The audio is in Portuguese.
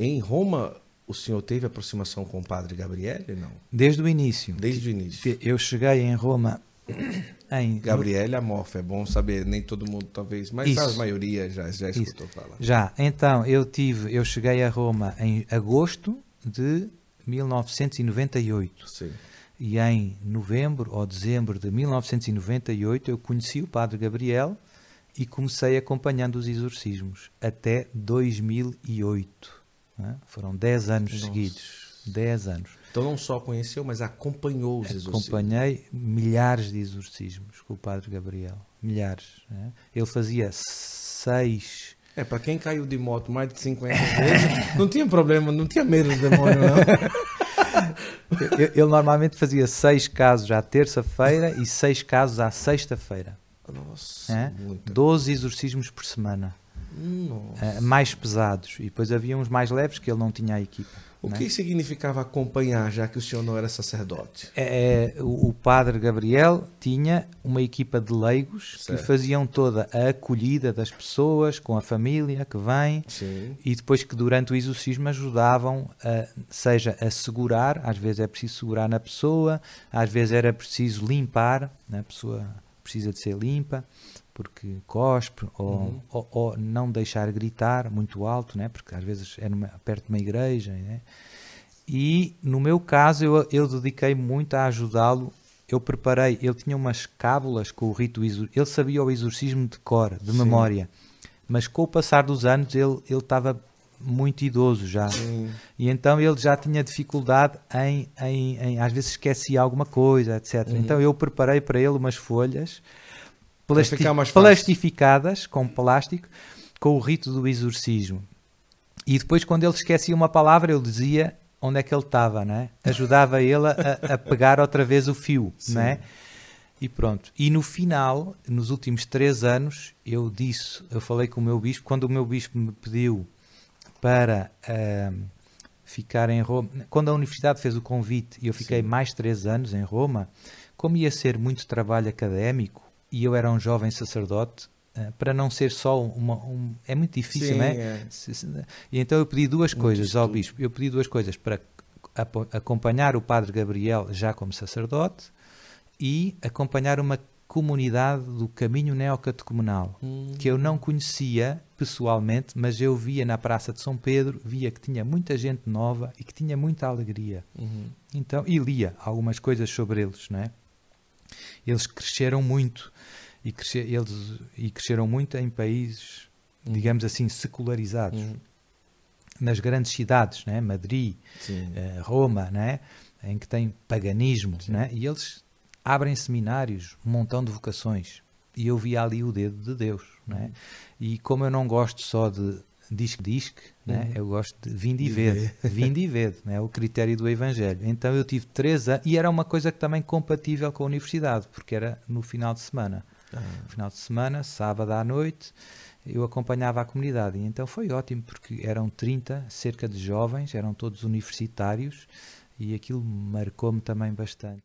Em Roma, o senhor teve aproximação com o padre Gabriele? Não. Desde o início. Desde o início. Eu cheguei em Roma em. Gabriele Amorfa, é bom saber, nem todo mundo talvez, mas Isso. a maioria já, já escutou Isso. falar. Já, então eu tive, eu cheguei a Roma em agosto de 1998. Sim. E em novembro ou dezembro de 1998 eu conheci o Padre Gabriel e comecei acompanhando os exorcismos até 2008. Né? Foram 10 anos Nossa. seguidos. 10 anos. Então não só conheceu, mas acompanhou os exorcismos. Acompanhei milhares de exorcismos com o padre Gabriel. Milhares. Né? Ele fazia seis. É, para quem caiu de moto mais de 50 vezes, não tinha problema, não tinha medo de demônio, não. Ele normalmente fazia seis casos à terça-feira e seis casos à sexta-feira. Nossa. É? Né? 12 exorcismos por semana. Eh, mais pesados. E depois havia uns mais leves que ele não tinha a equipa. O né? que significava acompanhar, já que o senhor não era sacerdote? É, é o, o padre Gabriel tinha uma equipa de leigos certo. que faziam toda a acolhida das pessoas, com a família que vem, Sim. e depois que durante o exorcismo ajudavam, a, seja a segurar, às vezes é preciso segurar na pessoa, às vezes era preciso limpar, né? a pessoa precisa de ser limpa, porque cospe, ou, uhum. ou, ou, não deixar gritar muito alto, né? porque às vezes é numa, perto de uma igreja. Né? E no meu caso, eu, eu dediquei muito a ajudá-lo. Eu preparei, ele tinha umas cábulas com o rito, ele sabia o exorcismo de cor, de Sim. memória, mas com o passar dos anos ele, ele estava muito idoso já. Sim. E então ele já tinha dificuldade em, em, em às vezes esquecia alguma coisa, etc. Uhum. Então eu preparei para ele umas folhas plasti plastificadas com plástico, com o rito do exorcismo. E depois, quando ele esquecia uma palavra, eu dizia onde é que ele estava, né? ajudava ele a, a, pegar outra vez o fio. Sim. Né? E pronto. E no final, nos últimos três anos, eu disse, eu falei com o meu bispo, quando o meu bispo me pediu para uh, ficar em Roma, quando a universidade fez o convite e eu fiquei Sim. mais três anos em Roma, como ia ser muito trabalho académico, e eu era um jovem sacerdote eh, para não ser só uma um, é muito difícil Sim, não é? é? e então eu pedi duas coisas estudo. ao bispo eu pedi duas coisas para acompanhar o padre Gabriel já como sacerdote e acompanhar uma comunidade do caminho neocatecumenal, hum. que eu não conhecia pessoalmente, mas eu via na Praça de São Pedro, via que tinha muita gente nova e que tinha muita alegria. Uhum. Então, e lia algumas coisas sobre eles, não é? eles cresceram muito e, crescer, eles, e cresceram muito em países, uhum. digamos assim, secularizados. Uhum. Nas grandes cidades, né? Madrid, uh, Roma, né? em que tem paganismo, né? e eles abrem seminários, um montão de vocações. E eu vi ali o dedo de Deus. Né? Uhum. E como eu não gosto só de disque disque, né? Uhum. eu gosto de vindo e vede, vindo e vede, né? o critério do Evangelho. Então eu tive três anos, e era uma coisa que também compatível com a universidade, porque era no final de semana. Ah. Final de semana, sábado à noite, eu acompanhava a comunidade. E então foi ótimo, porque eram 30, cerca de jovens, eram todos universitários, e aquilo marcou-me também bastante.